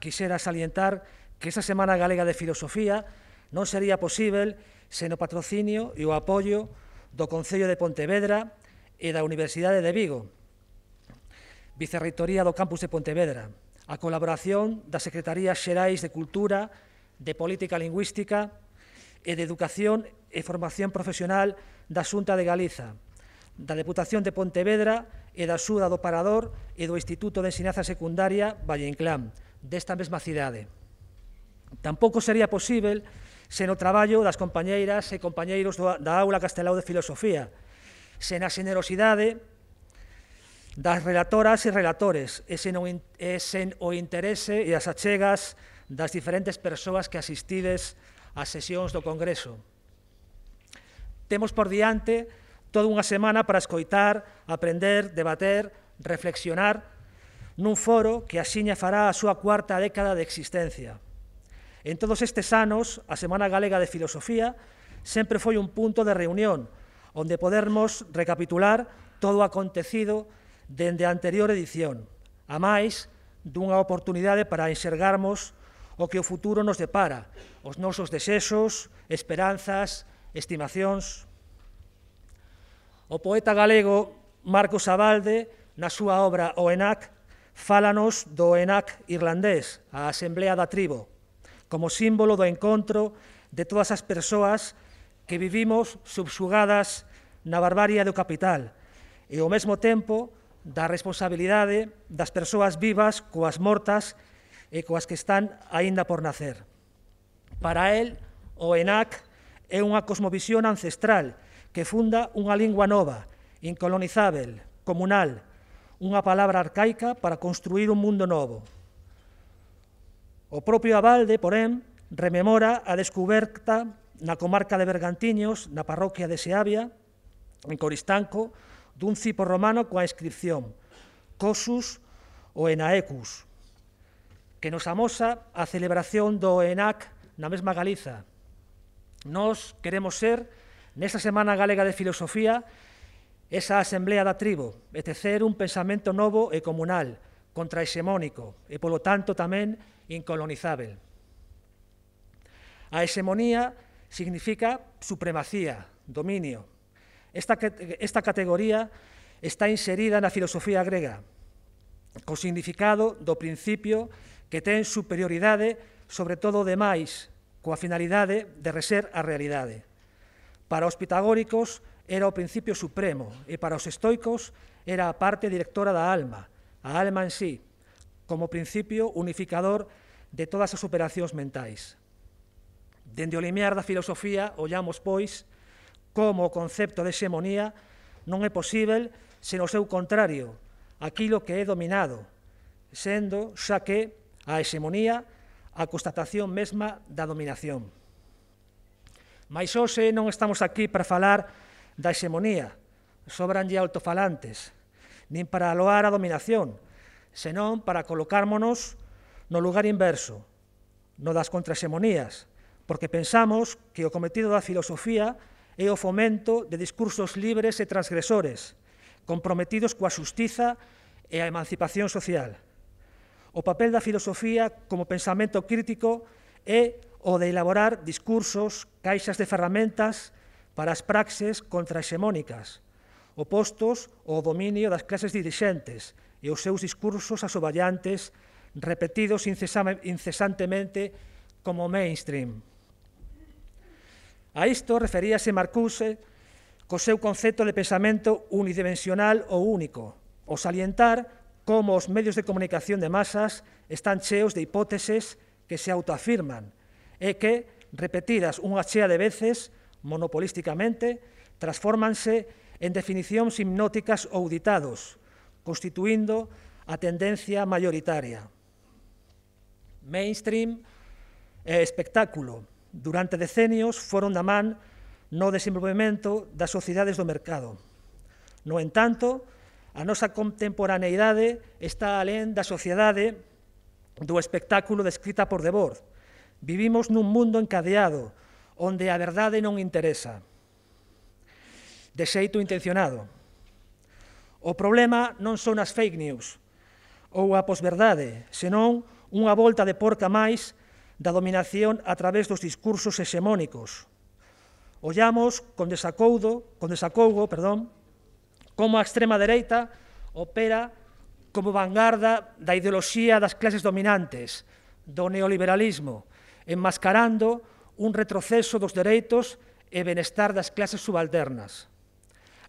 quixera salientar que esa Semana Galega de Filosofía non sería posible sen o patrocinio e o apoio do Concello de Pontevedra e da Universidade de Vigo, Vicerreitoría do Campus de Pontevedra, a colaboración das Secretarías Xerais de Cultura, de Política Lingüística e de Educación e Formación Profesional da Xunta de Galiza, da Deputación de Pontevedra e da Súa do Parador e do Instituto de Ensinanza Secundaria Valle Inclán, desta mesma cidade. Tampouco sería posible sen o traballo das compañeiras e compañeiros da Aula Castelao de Filosofía, sen a xenerosidade das relatoras e relatores, e sen o, e sen o interese e as achegas das diferentes persoas que asistides ás sesións do Congreso. Temos por diante toda unha semana para escoitar, aprender, debater, reflexionar nun foro que axiña fará a súa cuarta década de existencia. En todos estes anos, a Semana Galega de Filosofía sempre foi un punto de reunión onde podermos recapitular todo o acontecido dende a anterior edición, a máis dunha oportunidade para enxergarmos o que o futuro nos depara, os nosos desexos, esperanzas, estimacións. O poeta galego Marcos Abalde, na súa obra O Enac, Fálanos do ENAC irlandés, a Asamblea da Tribo, como símbolo do encontro de todas as persoas que vivimos subxugadas na barbaria do capital e ao mesmo tempo da responsabilidade das persoas vivas coas mortas e coas que están aínda por nacer. Para el, o ENAC é unha cosmovisión ancestral que funda unha lingua nova, incolonizável, comunal, unha palabra arcaica para construir un mundo novo. O propio Abalde, porén, rememora a descoberta na comarca de Bergantiños, na parroquia de Seabia, en Coristanco, dun cipo romano coa inscripción Cosus o Enaecus, que nos amosa a celebración do ENAC na mesma Galiza. Nós queremos ser, nesta Semana Galega de Filosofía, Esa asemblea da tribo e tecer un pensamento novo e comunal, contrahexemónico e, polo tanto, tamén incolonizável. A hexemonía significa supremacía, dominio. Esta, esta categoría está inserida na filosofía grega, co significado do principio que ten superioridade sobre todo demais, coa finalidade de reser a realidade. Para os pitagóricos, era o principio supremo e para os estoicos era a parte directora da alma, a alma en sí, como principio unificador de todas as operacións mentais. Dende o limiar da filosofía ollamos, pois, como o concepto de xemonía non é posível sen o seu contrario, aquilo que é dominado, sendo xa que a hexemonía a constatación mesma da dominación. Mas hoxe non estamos aquí para falar da hexemonía, sobranlle altofalantes, nin para aloar a dominación, senón para colocármonos no lugar inverso, no das contraxemonías, porque pensamos que o cometido da filosofía é o fomento de discursos libres e transgresores, comprometidos coa xustiza e a emancipación social. O papel da filosofía como pensamento crítico é o de elaborar discursos, caixas de ferramentas para as praxes contraxemónicas, opostos ao dominio das clases dirixentes e os seus discursos asoballantes repetidos incesantemente como mainstream. A isto referíase Marcuse co seu concepto de pensamento unidimensional ou único, ao salientar como os medios de comunicación de masas están cheos de hipóteses que se autoafirman e que, repetidas unha chea de veces, monopolísticamente, transfórmanse en definicións hipnóticas ou ditados, constituindo a tendencia maioritaria. Mainstream e espectáculo durante decenios foron da man no desenvolvemento das sociedades do mercado. No entanto, a nosa contemporaneidade está alén da sociedade do espectáculo descrita por Debord. Vivimos nun mundo encadeado, onde a verdade non interesa. De xeito intencionado. O problema non son as fake news ou a posverdade, senón unha volta de porca máis da dominación a través dos discursos hexemónicos. Ollamos con desacoudo, con desacougo, perdón, como a extrema dereita opera como vanguarda da ideoloxía das clases dominantes, do neoliberalismo, enmascarando un retroceso dos dereitos e benestar das clases subalternas,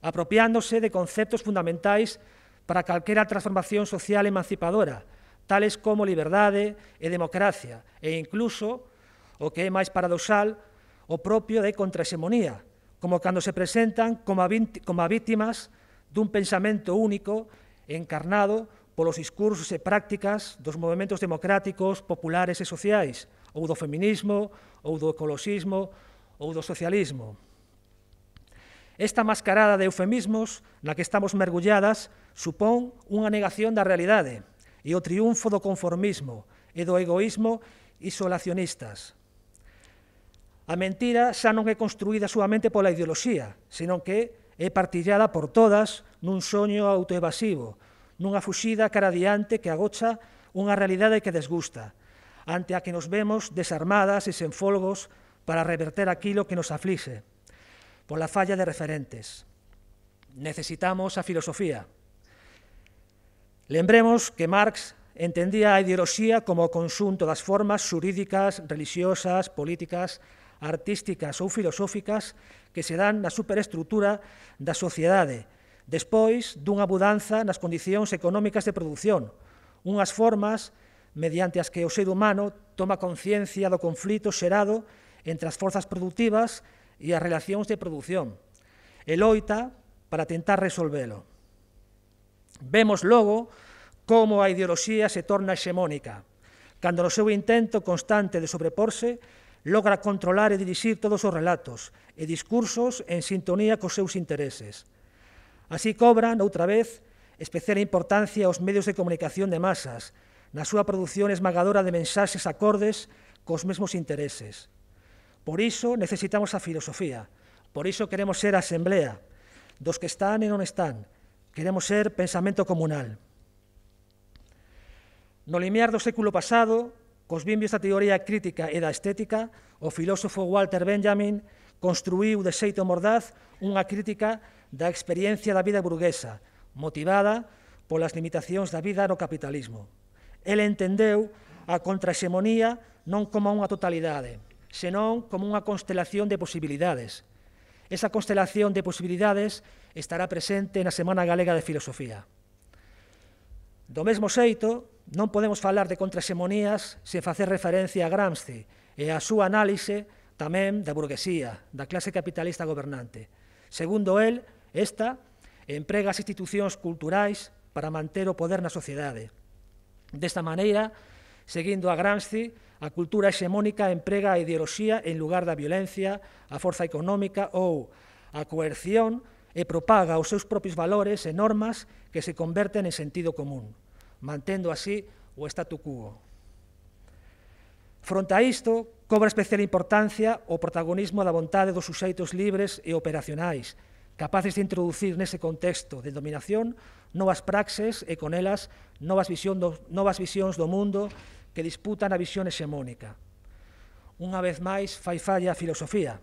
apropiándose de conceptos fundamentais para calquera transformación social emancipadora, tales como liberdade e democracia, e incluso, o que é máis paradoxal, o propio de contrasemonía, como cando se presentan como a vítimas dun pensamento único encarnado polos discursos e prácticas dos movimentos democráticos, populares e sociais, ou do feminismo, ou do ecoloxismo, ou do socialismo. Esta mascarada de eufemismos na que estamos mergulladas supón unha negación da realidade e o triunfo do conformismo e do egoísmo isolacionistas. A mentira xa non é construída súamente pola ideoloxía, senón que é partillada por todas nun soño autoevasivo, nunha fuxida cara adiante que agocha unha realidade que desgusta, ante a que nos vemos desarmadas e sen folgos para reverter aquilo que nos aflixe, pola falla de referentes. Necesitamos a filosofía. Lembremos que Marx entendía a ideoloxía como o conxunto das formas xurídicas, religiosas, políticas, artísticas ou filosóficas que se dan na superestrutura da sociedade, despois dunha mudanza nas condicións económicas de produción, unhas formas mediante as que o ser humano toma conciencia do conflito xerado entre as forzas productivas e as relacións de produción, e loita para tentar resolvelo. Vemos logo como a ideoloxía se torna hexemónica, cando no seu intento constante de sobreporse logra controlar e dirixir todos os relatos e discursos en sintonía cos seus intereses. Así cobran, outra vez, especial importancia aos medios de comunicación de masas, Na súa produción esmagadora de mensaxes acordes cos mesmos intereses. Por iso necesitamos a filosofía, por iso queremos ser a asamblea, dos que están e non están, queremos ser pensamento comunal. No limiar do século pasado, cos vimbios da teoría crítica e da estética, o filósofo Walter Benjamin construiu de xeito mordaz unha crítica da experiencia da vida burguesa, motivada polas limitacións da vida no capitalismo. Ele entendeu a contraxemonía non como unha totalidade, senón como unha constelación de posibilidades. Esa constelación de posibilidades estará presente na Semana Galega de Filosofía. Do mesmo xeito, non podemos falar de contraxemonías sen facer referencia a Gramsci e a súa análise tamén da burguesía, da clase capitalista gobernante. Segundo el, esta emprega as institucións culturais para manter o poder na sociedade Desta maneira, seguindo a Gramsci, a cultura hexemónica emprega a ideoloxía en lugar da violencia, a forza económica ou a coerción e propaga os seus propios valores e normas que se converten en sentido común, mantendo así o statu quo. Fronte a isto, cobra especial importancia o protagonismo da vontade dos suxeitos libres e operacionais, capaces de introducir nese contexto de dominación novas praxes e con elas novas, visión do, novas visións do mundo que disputan a visión hexemónica. Unha vez máis fai falla a filosofía.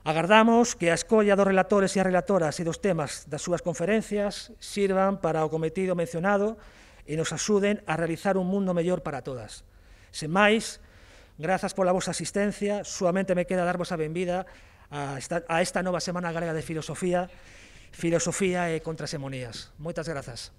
Agardamos que a escolla dos relatores e as relatoras e dos temas das súas conferencias sirvan para o cometido mencionado e nos axuden a realizar un mundo mellor para todas. Sen máis, grazas pola vosa asistencia, suamente me queda darvos a benvida a esta, a esta nova Semana Galega de Filosofía, Filosofía e Contrasemonías. Moitas grazas.